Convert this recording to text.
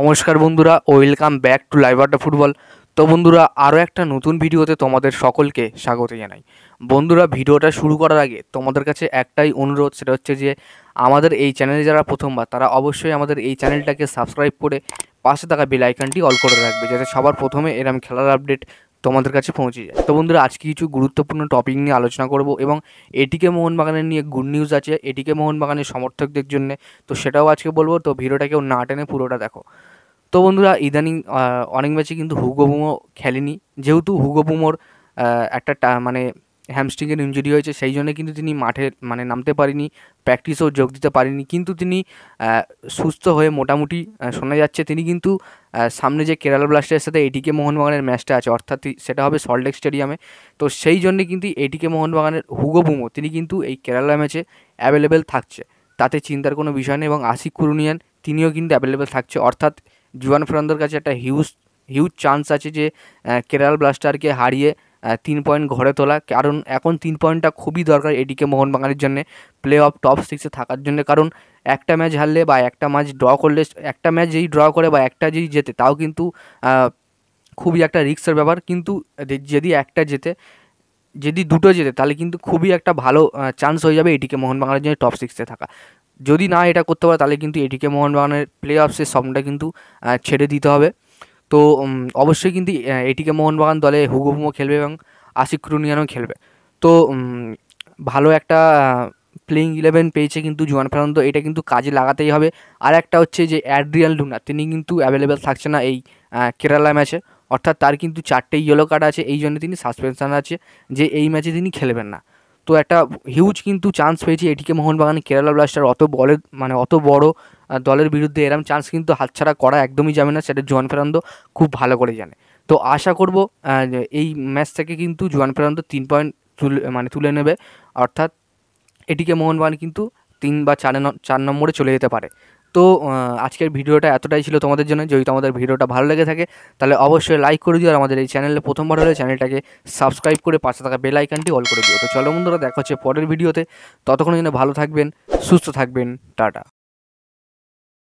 নমস্কার বন্ধুরা welcome back to live আড্ডা ফুটবল তো বন্ধুরা আরও একটা নতুন ভিডিওতে তোমাদের সকলকে স্বাগত জানাই বন্ধুরা ভিডিওটা শুরু করার আগে তোমাদের কাছে একটাই অনুরোধ সেটা হচ্ছে যে আমাদের এই চ্যানেলে যারা প্রথমবার তারা অবশ্যই আমাদের এই চ্যানেলটাকে সাবস্ক্রাইব করে পাশে থাকা বেল আইকনটি অল করে রাখবে যাতে সবার প্রথমে এরম খেলার আপডেট তোমাদের কাছে পৌঁছে যায় তো বন্ধুরা আজকে কিছু গুরুত্বপূর্ণ টপিক নিয়ে আলোচনা করব এবং এটিকে মোহনবাগানের নিয়ে গুড নিউজ আছে এটিকে মোহনবাগানের সমর্থকদের জন্য তো সেটাও আজকে বলবো তো ভিডিওটা কেউ না টেনে পুরোটা দেখো তো বন্ধুরা ইদানিং অনেক ম্যাচে কিন্তু হুগো বুমো খেলেনি যেহেতু হুগো বুমোর একটা মানে হ্যামস্ট্রিংয়ের ইঞ্জুরি হয়েছে সেই জন্য কিন্তু তিনি মাঠে মানে নামতে পারেনি প্র্যাকটিসেও যোগ দিতে পারেনি কিন্তু তিনি সুস্থ হয়ে মোটামুটি শোনা যাচ্ছে তিনি কিন্তু সামনে যে কেরালা ব্লাস্টারের সাথে এটিকে মোহনবাগানের ম্যাচটা আছে অর্থাৎ সেটা হবে সল্টলেক স্টেডিয়ামে তো সেই জন্য কিন্তু এটিকে মোহনবাগানের হুগো বুমো তিনি কিন্তু এই কেরালা ম্যাচে অ্যাভেলেবেল থাকছে তাতে চিন্তার কোনো বিষয় নেই এবং আশিক কুরুনিয়ান তিনিও কিন্তু অ্যাভেলেবেল থাকছে অর্থাৎ জুয়ান ফ্রান্দোর কাছে একটা হিউজ হিউজ চান্স আছে যে কেরাল ব্লাস্টারকে হারিয়ে তিন পয়েন্ট ঘরে তোলা কারণ এখন তিন পয়েন্টটা খুবই দরকার এডিকে মোহনবাগানের জন্য প্লে অফ টপ সিক্সে থাকার জন্য কারণ একটা ম্যাচ হারলে বা একটা ম্যাচ ড্র করলে একটা ম্যাচ যেই ড্র করে বা একটা যেই জেতে তাও কিন্তু খুবই একটা রিক্সের ব্যাপার কিন্তু যদি একটা জেতে যদি দুটো জেতে তাহলে কিন্তু খুবই একটা ভালো চান্স হয়ে যাবে এটিকে মোহনবাগানের জন্য টপ সিক্সে থাকা যদি না এটা করতে পারে তাহলে কিন্তু এটিকে মোহনবাগানের প্লে অফসের স্বপ্নটা কিন্তু ছেড়ে দিতে হবে তো অবশ্যই কিন্তু এটিকে মোহনবাগান দলে হুগুমো খেলবে এবং আশিক ক্রুনিয়ানও খেলবে তো ভালো একটা প্লেইং ইলেভেন পেয়েছে কিন্তু জুয়ান ফেরান্দো এটা কিন্তু কাজে লাগাতেই হবে আর একটা হচ্ছে যে অ্যাড্রিয়াল ডুনা তিনি কিন্তু অ্যাভেলেবেল থাকছে না এই কেরালা ম্যাচে অর্থাৎ তার কিন্তু চারটে ইয়েলো কার্ড আছে এই জন্য তিনি সাসপেনশান আছে যে এই ম্যাচে তিনি খেলবেন না তো একটা হিউজ কিন্তু চান্স পেয়েছি এটিকে মোহনবাগানে কেরালা ব্লাস্টার অত বলের মানে অত বড় দলের বিরুদ্ধে এরম চান্স কিন্তু হাতছাড়া করা একদমই যাবে না সেটা জোয়ান ফেরান্দো খুব ভালো করে জানে তো আশা করব এই ম্যাচ থেকে কিন্তু জোয়ান ফেরান্দো তিন পয়েন্ট তুলে মানে তুলে নেবে অর্থাৎ এটিকে মোহনবাগান কিন্তু তিন বা চার চার নম্বরে চলে যেতে পারে তো আজকের ভিডিওটা এতটাই ছিল তোমাদের জন্য যদি তোমাদের ভিডিওটা ভালো লেগে থাকে তাহলে অবশ্যই লাইক করে দিও আর আমাদের এই চ্যানেলে প্রথমবার হলে চ্যানেলটাকে সাবস্ক্রাইব করে পাশে থাকা বেল আইকনটি অল করে দিও তো চলো বন্ধুরা দেখা হচ্ছে পরের ভিডিওতে ততক্ষণ যেন ভালো থাকবেন সুস্থ থাকবেন টাটা